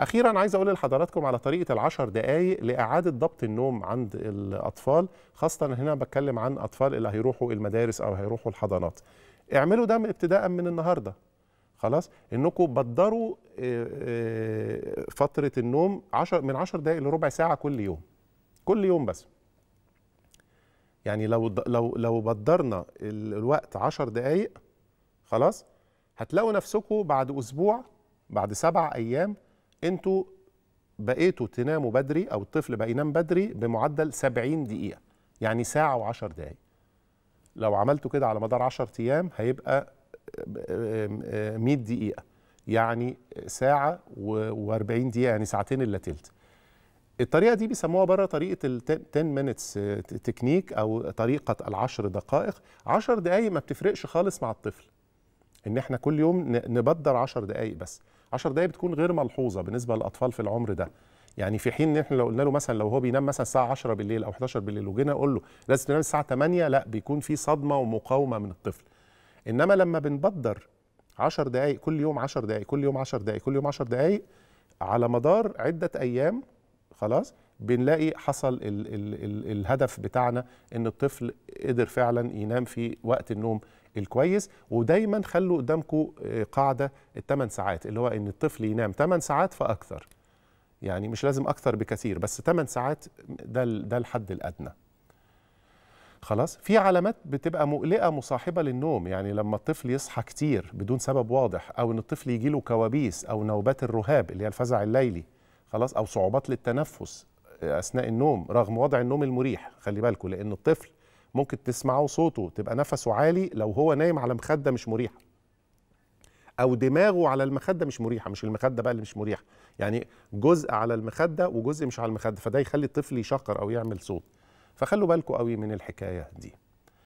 أخيرا عايز أقول لحضراتكم على طريقة العشر دقايق لإعادة ضبط النوم عند الأطفال خاصة هنا بتكلم عن أطفال اللي هيروحوا المدارس أو هيروحوا الحضانات اعملوا ده ابتداء من النهاردة خلاص انكم بدروا آه، آه، فتره النوم عشر من 10 دقائق لربع ساعه كل يوم كل يوم بس يعني لو لو لو بدرنا الوقت 10 دقائق خلاص هتلاقوا نفسكم بعد اسبوع بعد سبع ايام انتوا بقيتوا تناموا بدري او الطفل بقى ينام بدري بمعدل 70 دقيقه يعني ساعه و10 دقائق لو عملتوا كده على مدار 10 ايام هيبقى 100 دقيقه يعني ساعه و40 دقيقه يعني ساعتين الا تلت الطريقه دي بيسموها بره طريقه ال 10 مينتس تكنيك او طريقه العشر دقائق 10 دقائق ما بتفرقش خالص مع الطفل ان احنا كل يوم نبدر 10 دقائق بس 10 دقائق بتكون غير ملحوظه بالنسبه للاطفال في العمر ده يعني في حين ان احنا لو قلنا له مثلا لو هو بينام مثلا الساعه 10 بالليل او 11 بالليل وجينا نقول له لازم تنام الساعه 8 لا بيكون في صدمه ومقاومه من الطفل انما لما بنبدر 10 دقائق كل يوم 10 دقائق كل يوم 10 دقائق كل يوم 10 دقائق على مدار عده ايام خلاص بنلاقي حصل الـ الـ الـ الهدف بتاعنا ان الطفل قدر فعلا ينام في وقت النوم الكويس ودايما خلوا قدامكم آه، قاعده الثمان ساعات اللي هو ان الطفل ينام ثمان ساعات فاكثر يعني مش لازم اكثر بكثير بس ثمان ساعات ده ده الحد الادنى خلاص في علامات بتبقى مقلقه مصاحبه للنوم يعني لما الطفل يصحى كتير بدون سبب واضح او ان الطفل يجيله كوابيس او نوبات الرهاب اللي هي الفزع الليلي خلاص او صعوبات للتنفس اثناء النوم رغم وضع النوم المريح خلي بالكم لان الطفل ممكن تسمعوا صوته تبقى نفسه عالي لو هو نايم على مخده مش مريحه او دماغه على المخده مش مريحه مش المخده بقى اللي مش مريحه يعني جزء على المخده وجزء مش على المخده فده يخلي الطفل يشقر او يعمل صوت فخلوا بالكم قوي من الحكايه دي